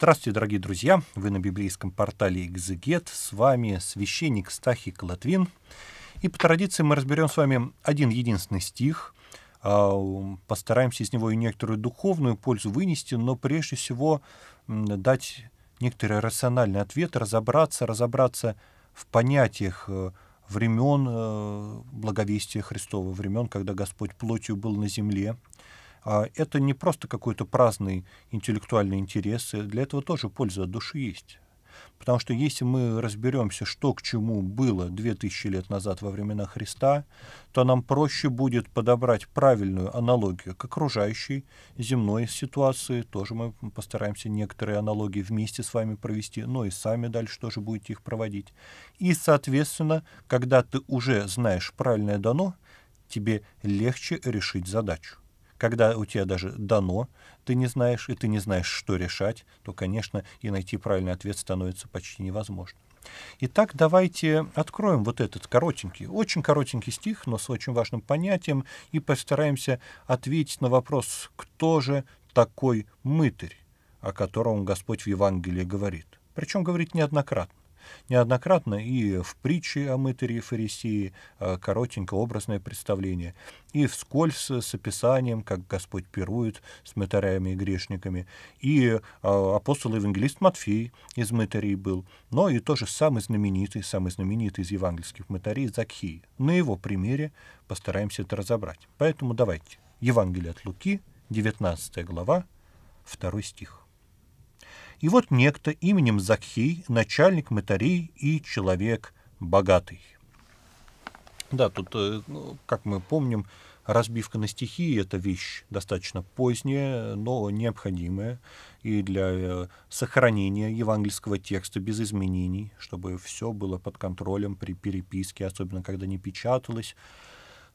Здравствуйте, дорогие друзья! Вы на библейском портале «Экзегет». С вами священник Стахи Латвин. И по традиции мы разберем с вами один единственный стих. А, постараемся из него и некоторую духовную пользу вынести, но прежде всего дать некоторый рациональный ответ, разобраться, разобраться в понятиях э, времен э, благовестия Христова, времен, когда Господь плотью был на земле – а это не просто какой-то праздный интеллектуальный интерес, для этого тоже польза от души есть. Потому что если мы разберемся, что к чему было 2000 лет назад во времена Христа, то нам проще будет подобрать правильную аналогию к окружающей земной ситуации. Тоже мы постараемся некоторые аналогии вместе с вами провести, но и сами дальше тоже будете их проводить. И, соответственно, когда ты уже знаешь правильное дано, тебе легче решить задачу. Когда у тебя даже дано, ты не знаешь, и ты не знаешь, что решать, то, конечно, и найти правильный ответ становится почти невозможно. Итак, давайте откроем вот этот коротенький, очень коротенький стих, но с очень важным понятием, и постараемся ответить на вопрос, кто же такой мытарь, о котором Господь в Евангелии говорит. Причем говорит неоднократно. Неоднократно и в притче о мытаре и фарисее э, коротенькое образное представление, и вскользь с описанием, как Господь пирует с мытарями и грешниками, и э, апостол-евангелист Матфей из мытарей был, но и тоже самый знаменитый, самый знаменитый из евангельских мытарей Закхий. На его примере постараемся это разобрать. Поэтому давайте. Евангелие от Луки, 19 глава, 2 стих. И вот некто именем Закхий, начальник мытарей и человек богатый. Да, тут, э, ну, как мы помним, разбивка на стихи — это вещь достаточно поздняя, но необходимая и для э, сохранения евангельского текста без изменений, чтобы все было под контролем при переписке, особенно когда не печаталось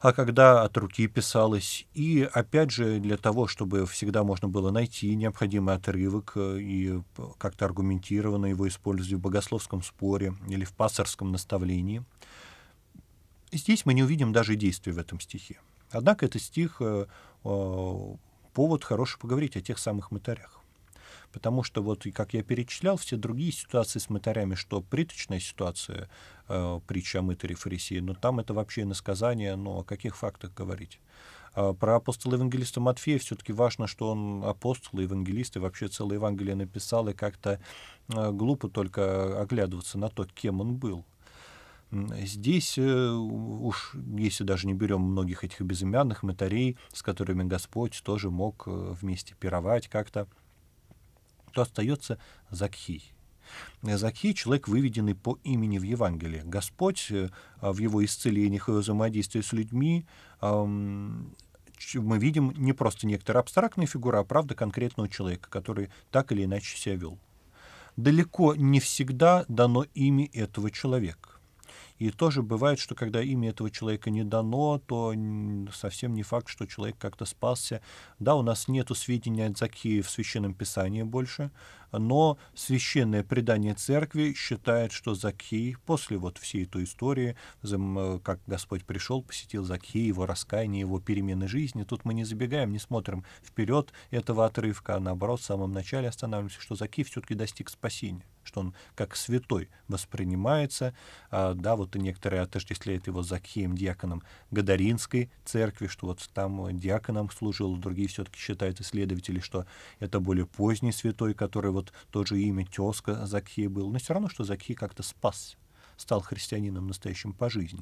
а когда от руки писалось. И опять же, для того, чтобы всегда можно было найти необходимый отрывок э, и как-то аргументированно его использовать в богословском споре или в пасторском наставлении. Здесь мы не увидим даже действия в этом стихе. Однако это стих э, э, повод хороший поговорить о тех самых мытарях. Потому что, вот, и как я перечислял, все другие ситуации с мытарями, что приточная ситуация, э, притча о мытаре фарисеи, но там это вообще насказание, но о каких фактах говорить? А про апостола-евангелиста Матфея все-таки важно, что он апостол, евангелист, и вообще целое Евангелие написал, и как-то э, глупо только оглядываться на то, кем он был. Здесь э, уж, если даже не берем многих этих безымянных мытарей, с которыми Господь тоже мог э, вместе пировать как-то, что остается Закхий. Закхий – человек, выведенный по имени в Евангелии. Господь э, в его исцелениях и взаимодействии с людьми мы видим не просто некоторые абстрактные фигуры, а правда конкретного человека, который так или иначе себя вел. Далеко не всегда дано имя этого человека. И тоже бывает, что когда имя этого человека не дано, то совсем не факт, что человек как-то спасся. Да, у нас нет сведений о Закии в Священном Писании больше, но священное предание церкви считает, что Закхи после вот всей той истории, э, как Господь пришел, посетил Закхи, его раскаяние, его перемены жизни, тут мы не забегаем, не смотрим вперед этого отрывка, а наоборот, в самом начале останавливаемся, что Закхи все-таки достиг спасения что он как святой воспринимается. А, да, вот и некоторые отождествляют а, его Закхием, диаконом Гадаринской церкви, что вот там э, диаконом служил, другие все-таки считают исследователи, что это более поздний святой, который вот тот же имя тезка Закхия был. Но все равно, что Закхи как-то спас, стал христианином настоящим по жизни.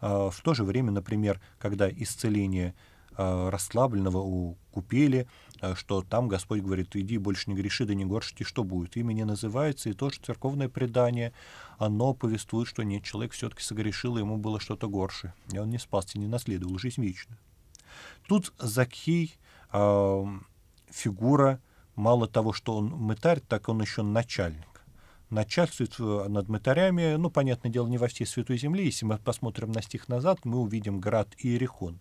А, в то же время, например, когда исцеление Э, расслабленного у купели, э, что там Господь говорит, иди, больше не греши, да не горшти, что будет. Имя не называется, и то, что церковное предание, оно повествует, что нет, человек все-таки согрешил, ему было что-то горше, и он не спасся, не наследовал жизнь вечную. Тут Закхий э, фигура, мало того, что он мытарь, так он еще начальник начальствует э, над мытарями, ну, понятное дело, не во всей Святой Земле. Если мы посмотрим на стих назад, мы увидим град Иерихон.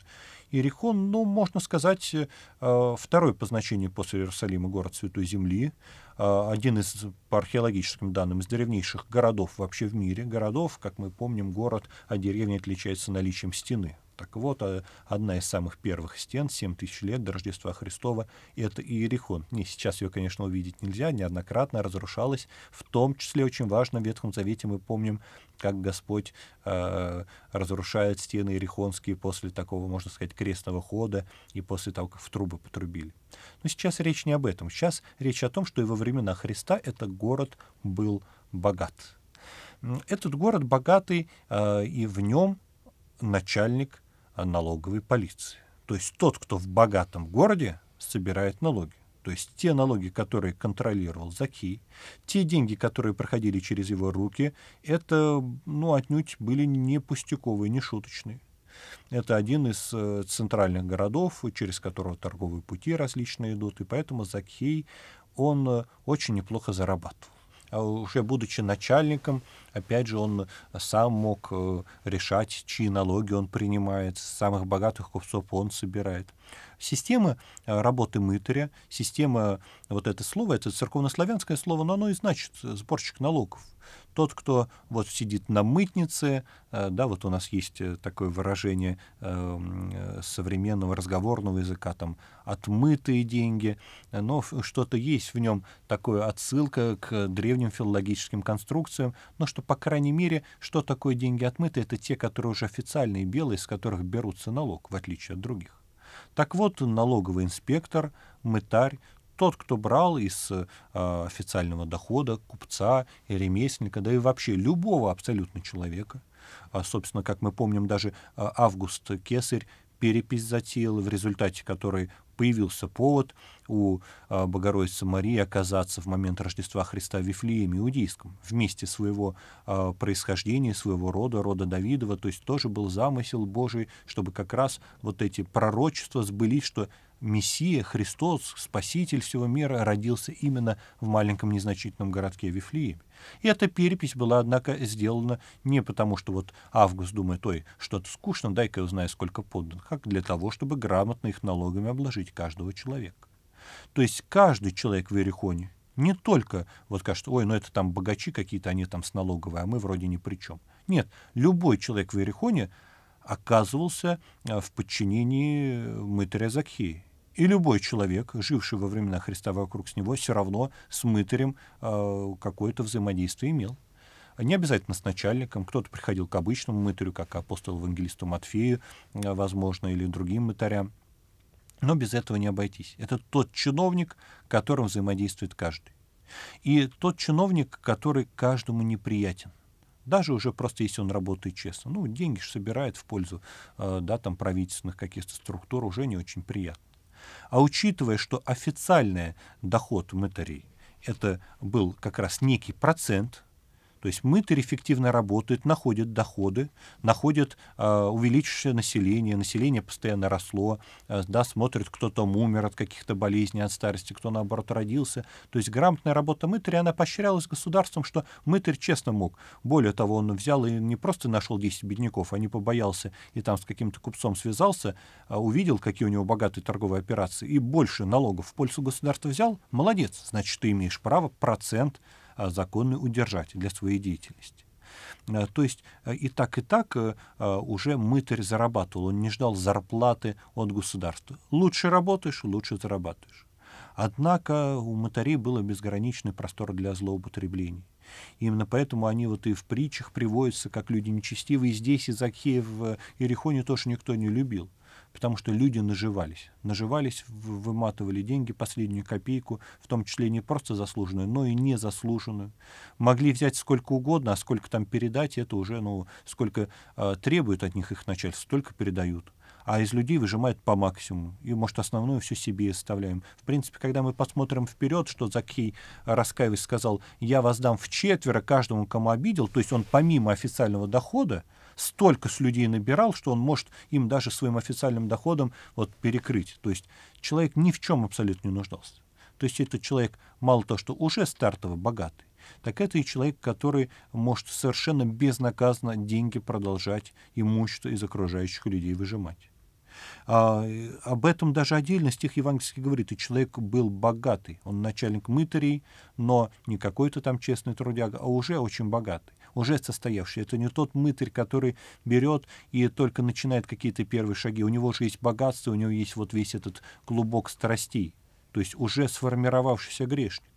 Иерихон, ну, можно сказать, э, второй по значению после Иерусалима город Святой Земли, э, один из, по археологическим данным, из древнейших городов вообще в мире. Городов, как мы помним, город от а деревни отличается наличием стены. Так вот, э, одна из самых первых стен, 7 тысяч лет до Рождества Христова, это Иерихон. Не, сейчас ее, конечно, увидеть нельзя, неоднократно разрушалась. В том числе очень важно, в Ветхом Завете мы помним, как Господь э, разрушает стены Иерихонские после такого, можно сказать, крестного хода и после того, как в трубы потрубили. Но сейчас речь не об этом. Сейчас речь о том, что и во времена Христа этот город был богат. Этот город богатый, э, и в нем начальник налоговой полиции. То есть тот, кто в богатом городе собирает налоги. То есть те налоги, которые контролировал Заки, те деньги, которые проходили через его руки, это, ну, отнюдь были не пустяковые, не шуточные. Это один из э, центральных городов, через которого торговые пути различные идут, и поэтому Закхей, он э, очень неплохо зарабатывал. А уже будучи начальником, Опять же, он э, сам мог э, решать, чьи налоги он принимает, самых богатых купцов он собирает. Система э, работы мытаря, система, вот это слово, это церковнославянское слово, но оно и значит сборщик налогов. Тот, кто вот сидит на мытнице, да, вот у нас есть такое выражение современного разговорного языка, там, отмытые деньги, но что-то есть в нем такое отсылка к древним филологическим конструкциям, но что что, по крайней мере, что такое деньги отмыты, это те, которые уже официальные белые, с которых берутся налог, в отличие от других. Так вот, налоговый инспектор, мытарь, тот, кто брал из э, официального дохода купца и ремесленника, да и вообще любого абсолютно человека. А, собственно, как мы помним, даже э, Август Кесарь перепись затеял, в результате которой появился повод у а, Богородицы Марии оказаться в момент Рождества Христа в Вифлееме Иудейском, в месте своего а, происхождения, своего рода, рода Давидова. То есть тоже был замысел Божий, чтобы как раз вот эти пророчества сбылись, что Мессия, Христос, Спаситель всего мира, родился именно в маленьком незначительном городке Вифлееме. И эта перепись была, однако, сделана не потому, что вот Август думает, ой, что-то скучно, дай-ка я узнаю, сколько подданных, как для того, чтобы грамотно их налогами обложить каждого человека. То есть каждый человек в Иерихоне, не только, вот кажется, ой, ну это там богачи какие-то, они там с налоговой, а мы вроде ни при чем. Нет, любой человек в Иерихоне оказывался а, в подчинении мытаря Закхии. И любой человек, живший во времена Христа вокруг с него, все равно с мытарем э, какое-то взаимодействие имел. Не обязательно с начальником. Кто-то приходил к обычному мытарю, как апостолу-евангелисту Матфею, э, возможно, или другим мытарям. Но без этого не обойтись. Это тот чиновник, которым взаимодействует каждый. И тот чиновник, который каждому неприятен. Даже уже просто если он работает честно. Ну, деньги же собирает в пользу э, да, там, правительственных каких-то структур, уже не очень приятно. А учитывая, что официальный доход мытарей это был как раз некий процент то есть мытарь эффективно работает, находит доходы, находит э, а, увеличившее население, население постоянно росло, э, да, смотрит, кто там умер от каких-то болезней, от старости, кто наоборот родился. То есть грамотная работа мытаря, она поощрялась государством, что мытарь честно мог. Более того, он взял и не просто нашел 10 бедняков, а не побоялся и там с каким-то купцом связался, э, увидел, какие у него богатые торговые операции, и больше налогов в пользу государства взял, молодец, значит, ты имеешь право процент а, законный удержатель для своей деятельности. А, то есть э, и так, и так э, а, уже мытарь зарабатывал, он не ждал зарплаты от государства. Лучше работаешь, лучше зарабатываешь. Однако у мытарей было безграничный простор для злоупотреблений. Именно поэтому они вот и в притчах приводятся, как люди нечестивые. Здесь Изакия в Ирихоне э, тоже никто не любил потому что люди наживались. Наживались, выматывали деньги, последнюю копейку, в том числе не просто заслуженную, но и незаслуженную. Могли взять сколько угодно, а сколько там передать, это уже, ну, сколько э, требует от них их начальство, столько передают а из людей выжимают по максимуму. И, может, основное все себе оставляем. В принципе, когда мы посмотрим вперед, что Закей а, раскаиваясь, сказал, я вас дам в четверо каждому, кому обидел, то есть он помимо официального дохода, столько с людей набирал, что он может им даже своим официальным доходом вот перекрыть. То есть человек ни в чем абсолютно не нуждался. То есть этот человек мало того, что уже стартово богатый, так это и человек, который может совершенно безнаказанно деньги продолжать, имущество из окружающих людей выжимать. А, об этом даже отдельно стих евангельский говорит. И человек был богатый. Он начальник мытарей, но не какой-то там честный трудяга, а уже очень богатый уже состоявший. Это не тот мытарь, который берет и только начинает какие-то первые шаги. У него же есть богатство, у него есть вот весь этот клубок страстей. То есть уже сформировавшийся грешник.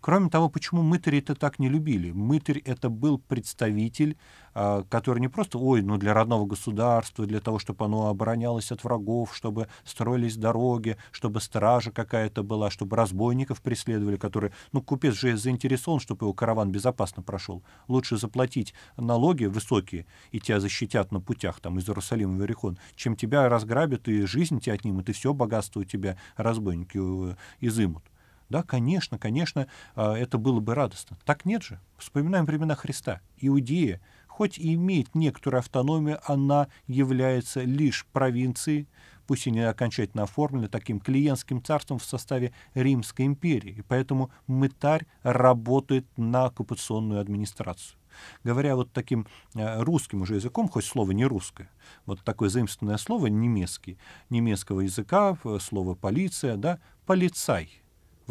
Кроме того, почему мытарей это так не любили? Мытарь — это был представитель, а, который не просто, ой, ну для родного государства, для того, чтобы оно оборонялось от врагов, чтобы строились дороги, чтобы стража какая-то была, чтобы разбойников преследовали, которые... Ну, купец же заинтересован, чтобы его караван безопасно прошел. Лучше заплатить налоги высокие, и тебя защитят на путях там из Иерусалима в Иерихон, чем тебя разграбят, и жизнь тебя отнимут, и все богатство у тебя разбойники э, изымут. Да, конечно, конечно, а, это было бы радостно. Так нет же. Вспоминаем времена Христа. Иудея, хоть и имеет некоторую автономию, она является лишь провинцией, пусть и не окончательно оформлена таким клиентским царством в составе Римской империи. И поэтому мытарь работает на оккупационную администрацию. Говоря вот таким а, русским уже языком, хоть слово не русское, вот такое заимствованное слово немецкий, немецкого языка, э, слово полиция, да, полицай —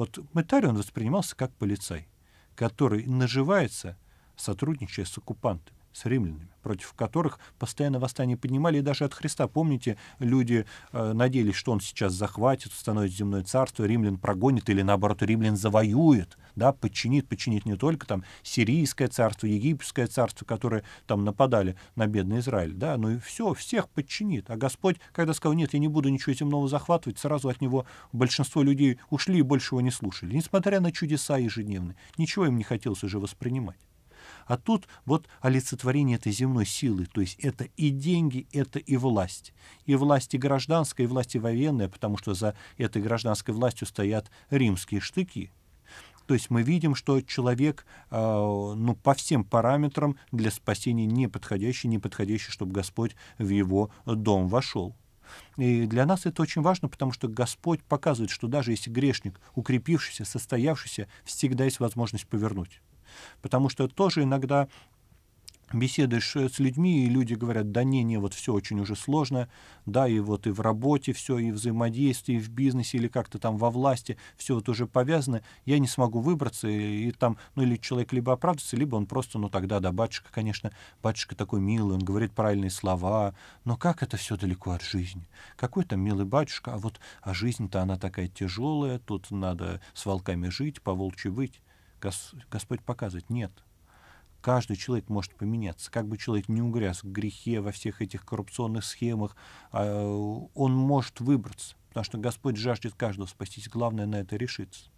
вот Мэтари он воспринимался как полицай, который наживается, сотрудничая с оккупантами с римлянами, против которых постоянно восстание поднимали, и даже от Христа, помните, люди э, надеялись, что он сейчас захватит, установит земное царство, римлян прогонит или, наоборот, римлян завоюет, да, подчинит, подчинит не только там сирийское царство, египетское царство, которые там нападали на бедный Израиль, да, но и все, всех подчинит. А Господь, когда сказал, нет, я не буду ничего земного захватывать, сразу от него большинство людей ушли и больше его не слушали, несмотря на чудеса ежедневные. Ничего им не хотелось уже воспринимать. А тут вот олицетворение этой земной силы, то есть это и деньги, это и власть. И власть и гражданская, и власть и военная, потому что за этой гражданской властью стоят римские штыки. То есть мы видим, что человек э, ну, по всем параметрам для спасения не подходящий, не подходящий, чтобы Господь в его дом вошел. И для нас это очень важно, потому что Господь показывает, что даже если грешник, укрепившийся, состоявшийся, всегда есть возможность повернуть. Потому что тоже иногда беседуешь э, с людьми, и люди говорят, да не, не, вот все очень уже сложно, да, и вот и в работе все, и взаимодействие, и в бизнесе, или как-то там во власти, все вот уже повязано, я не смогу выбраться, и, и там, ну, или человек либо оправдывается, либо он просто, ну, тогда, да, батюшка, конечно, батюшка такой милый, он говорит правильные слова, но как это все далеко от жизни? Какой там милый батюшка, а вот, а жизнь-то она такая тяжелая, тут надо с волками жить, по волчьи выть. Господь показывает, нет, каждый человек может поменяться. Как бы человек не угряз в грехе, во всех этих коррупционных схемах, а, он может выбраться, потому что Господь жаждет каждого спастись. Главное на это решиться.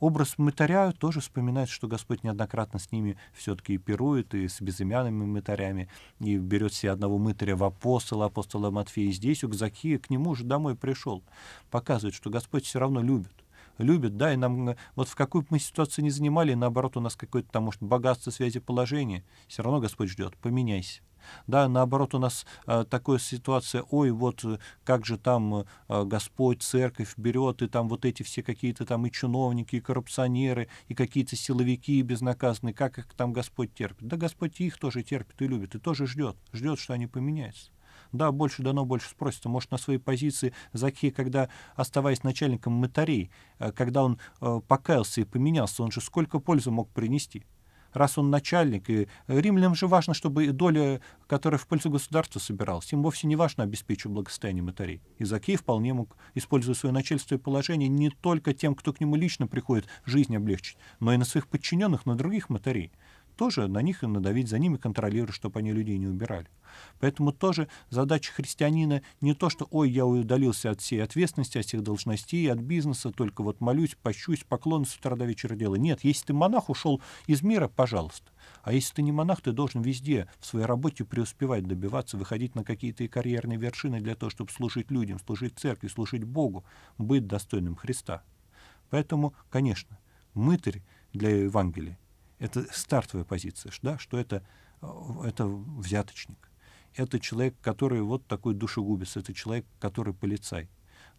Образ мытаря тоже вспоминает, что Господь неоднократно с ними все-таки и пирует, и с безымянными мытарями, и берет себе одного мытаря в апостола, апостола Матфея. И здесь у Закия к нему же домой пришел. Показывает, что Господь все равно любит любят, да, и нам э, вот в какую бы мы ситуацию не занимали, наоборот, у нас какое-то там, может, богатство, связи, положение, все равно Господь ждет, поменяйся. Да, наоборот, у нас э, такая ситуация, ой, вот э, как же там э, Господь церковь берет, и там вот эти все какие-то там и чиновники, и коррупционеры, и какие-то силовики безнаказанные, как их там Господь терпит. Да Господь их тоже терпит и любит, и тоже ждет, ждет, что они поменяются. Да, больше дано, больше спросится. Может, на своей позиции Заки, когда, оставаясь начальником мытарей, э, когда он э, покаялся и поменялся, он же сколько пользы мог принести? раз он начальник, и римлянам же важно, чтобы доля, которая в пользу государства собиралась, им вовсе не важно обеспечить благосостояние мытарей. И Закей вполне мог, используя свое начальство и положение, не только тем, кто к нему лично приходит, жизнь облегчить, но и на своих подчиненных, на других мытарей тоже на них и надавить за ними, контролировать, чтобы они людей не убирали. Поэтому тоже задача христианина не то, что «ой, я удалился от всей ответственности, от всех должностей, от бизнеса, только вот молюсь, пощусь, поклон с утра до вечера делаю». Нет, если ты монах ушел из мира, пожалуйста. А если ты не монах, ты должен везде в своей работе преуспевать, добиваться, выходить на какие-то карьерные вершины для того, чтобы служить людям, служить церкви, служить Богу, быть достойным Христа. Поэтому, конечно, мытарь для Евангелия это стартовая позиция, да, что это, э, это взяточник. Это человек, который вот такой душегубец, это человек, который полицай.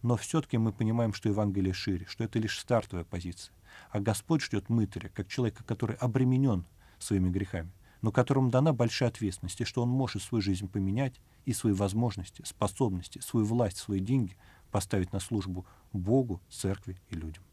Но все-таки мы понимаем, что Евангелие шире, что это лишь стартовая позиция. А Господь ждет мытаря, как человека, который обременен своими грехами, но которому дана большая ответственность, и что он может свою жизнь поменять и свои возможности, способности, свою власть, свои деньги поставить на службу Богу, церкви и людям.